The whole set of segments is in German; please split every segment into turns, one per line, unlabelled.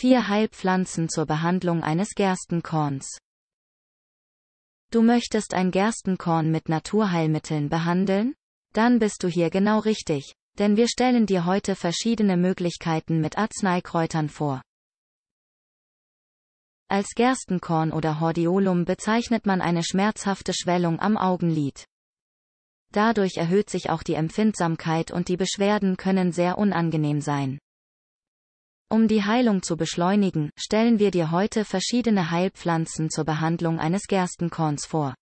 Vier Heilpflanzen zur Behandlung eines Gerstenkorns. Du möchtest ein Gerstenkorn mit Naturheilmitteln behandeln? Dann bist du hier genau richtig, denn wir stellen dir heute verschiedene Möglichkeiten mit Arzneikräutern vor. Als Gerstenkorn oder Hordeolum bezeichnet man eine schmerzhafte Schwellung am Augenlid. Dadurch erhöht sich auch die Empfindsamkeit und die Beschwerden können sehr unangenehm sein. Um die Heilung zu beschleunigen, stellen wir dir heute verschiedene Heilpflanzen zur Behandlung eines Gerstenkorns vor.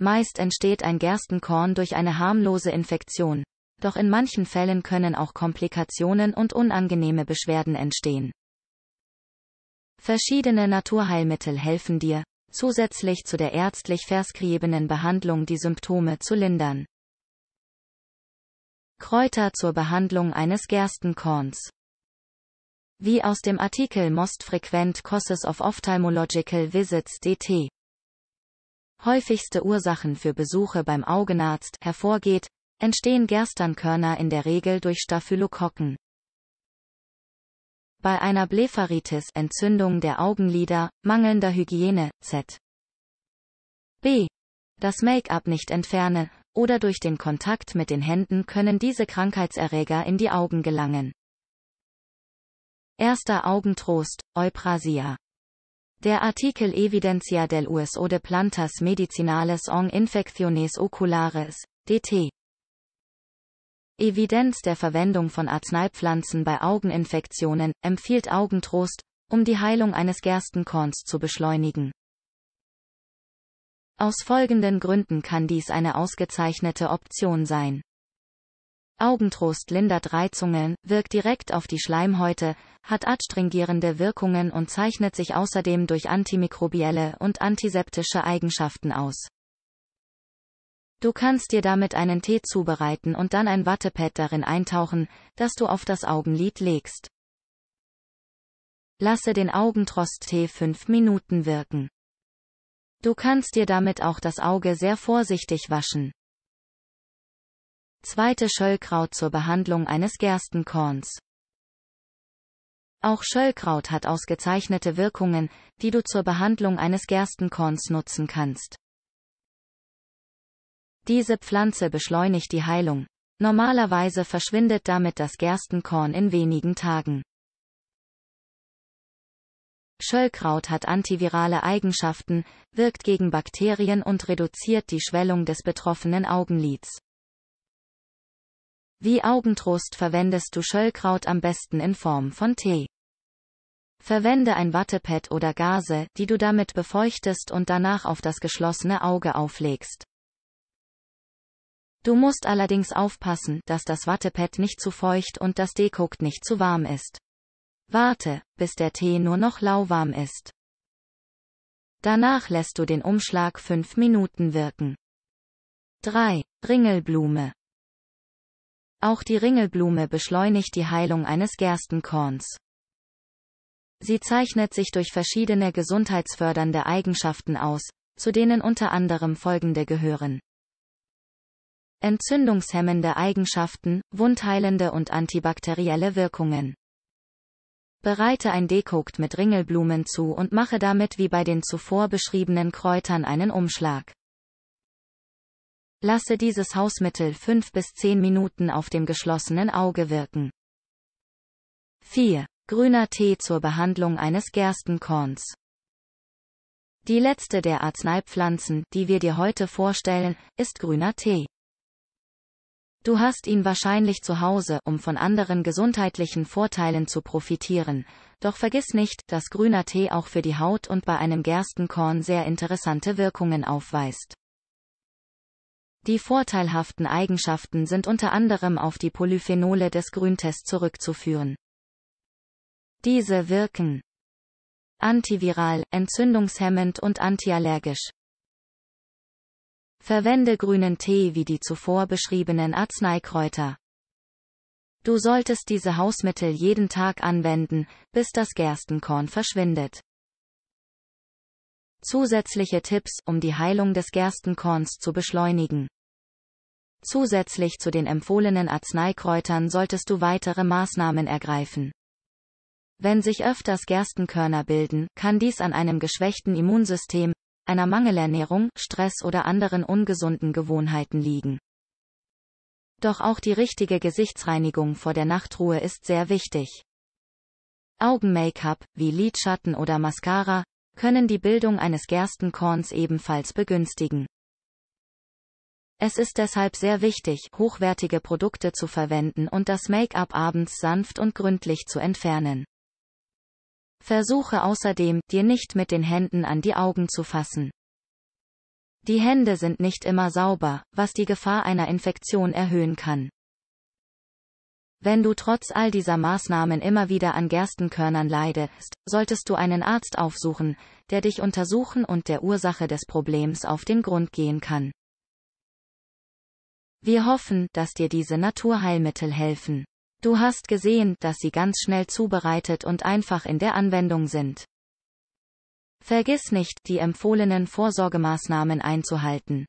Meist entsteht ein Gerstenkorn durch eine harmlose Infektion, doch in manchen Fällen können auch Komplikationen und unangenehme Beschwerden entstehen. Verschiedene Naturheilmittel helfen dir, zusätzlich zu der ärztlich verschriebenen Behandlung die Symptome zu lindern. Kräuter zur Behandlung eines Gerstenkorns wie aus dem Artikel Most Frequent Causes of Ophthalmological Visits DT. Häufigste Ursachen für Besuche beim Augenarzt hervorgeht, entstehen Gersternkörner in der Regel durch Staphylokokken. Bei einer Blepharitis Entzündung der Augenlider, mangelnder Hygiene, z. b. Das Make-up nicht entferne, oder durch den Kontakt mit den Händen können diese Krankheitserreger in die Augen gelangen. Erster Augentrost, Euprasia. Der Artikel Evidencia del uso de plantas medicinales en infecciones oculares, DT. Evidenz der Verwendung von Arzneipflanzen bei Augeninfektionen, empfiehlt Augentrost, um die Heilung eines Gerstenkorns zu beschleunigen. Aus folgenden Gründen kann dies eine ausgezeichnete Option sein. Augentrost lindert Reizungen, wirkt direkt auf die Schleimhäute, hat adstringierende Wirkungen und zeichnet sich außerdem durch antimikrobielle und antiseptische Eigenschaften aus. Du kannst dir damit einen Tee zubereiten und dann ein Wattepad darin eintauchen, das du auf das Augenlid legst. Lasse den Augentrost-Tee 5 Minuten wirken. Du kannst dir damit auch das Auge sehr vorsichtig waschen. Zweite Schöllkraut zur Behandlung eines Gerstenkorns. Auch Schöllkraut hat ausgezeichnete Wirkungen, die du zur Behandlung eines Gerstenkorns nutzen kannst. Diese Pflanze beschleunigt die Heilung. Normalerweise verschwindet damit das Gerstenkorn in wenigen Tagen. Schöllkraut hat antivirale Eigenschaften, wirkt gegen Bakterien und reduziert die Schwellung des betroffenen Augenlids. Wie Augentrost verwendest du Schöllkraut am besten in Form von Tee. Verwende ein Wattepad oder Gase, die du damit befeuchtest und danach auf das geschlossene Auge auflegst. Du musst allerdings aufpassen, dass das Wattepad nicht zu feucht und das Dekokt nicht zu warm ist. Warte, bis der Tee nur noch lauwarm ist. Danach lässt du den Umschlag 5 Minuten wirken. 3. Ringelblume auch die Ringelblume beschleunigt die Heilung eines Gerstenkorns. Sie zeichnet sich durch verschiedene gesundheitsfördernde Eigenschaften aus, zu denen unter anderem folgende gehören. Entzündungshemmende Eigenschaften, wundheilende und antibakterielle Wirkungen. Bereite ein Dekokt mit Ringelblumen zu und mache damit wie bei den zuvor beschriebenen Kräutern einen Umschlag. Lasse dieses Hausmittel 5 bis 10 Minuten auf dem geschlossenen Auge wirken. 4. Grüner Tee zur Behandlung eines Gerstenkorns. Die letzte der Arzneipflanzen, die wir dir heute vorstellen, ist grüner Tee. Du hast ihn wahrscheinlich zu Hause, um von anderen gesundheitlichen Vorteilen zu profitieren, doch vergiss nicht, dass grüner Tee auch für die Haut und bei einem Gerstenkorn sehr interessante Wirkungen aufweist. Die vorteilhaften Eigenschaften sind unter anderem auf die Polyphenole des Grüntests zurückzuführen. Diese wirken antiviral, entzündungshemmend und antiallergisch. Verwende grünen Tee wie die zuvor beschriebenen Arzneikräuter. Du solltest diese Hausmittel jeden Tag anwenden, bis das Gerstenkorn verschwindet. Zusätzliche Tipps, um die Heilung des Gerstenkorns zu beschleunigen. Zusätzlich zu den empfohlenen Arzneikräutern solltest du weitere Maßnahmen ergreifen. Wenn sich öfters Gerstenkörner bilden, kann dies an einem geschwächten Immunsystem, einer Mangelernährung, Stress oder anderen ungesunden Gewohnheiten liegen. Doch auch die richtige Gesichtsreinigung vor der Nachtruhe ist sehr wichtig. Augen-Make-up, wie Lidschatten oder Mascara, können die Bildung eines Gerstenkorns ebenfalls begünstigen. Es ist deshalb sehr wichtig, hochwertige Produkte zu verwenden und das Make-up abends sanft und gründlich zu entfernen. Versuche außerdem, dir nicht mit den Händen an die Augen zu fassen. Die Hände sind nicht immer sauber, was die Gefahr einer Infektion erhöhen kann. Wenn du trotz all dieser Maßnahmen immer wieder an Gerstenkörnern leidest, solltest du einen Arzt aufsuchen, der dich untersuchen und der Ursache des Problems auf den Grund gehen kann. Wir hoffen, dass dir diese Naturheilmittel helfen. Du hast gesehen, dass sie ganz schnell zubereitet und einfach in der Anwendung sind. Vergiss nicht, die empfohlenen Vorsorgemaßnahmen einzuhalten.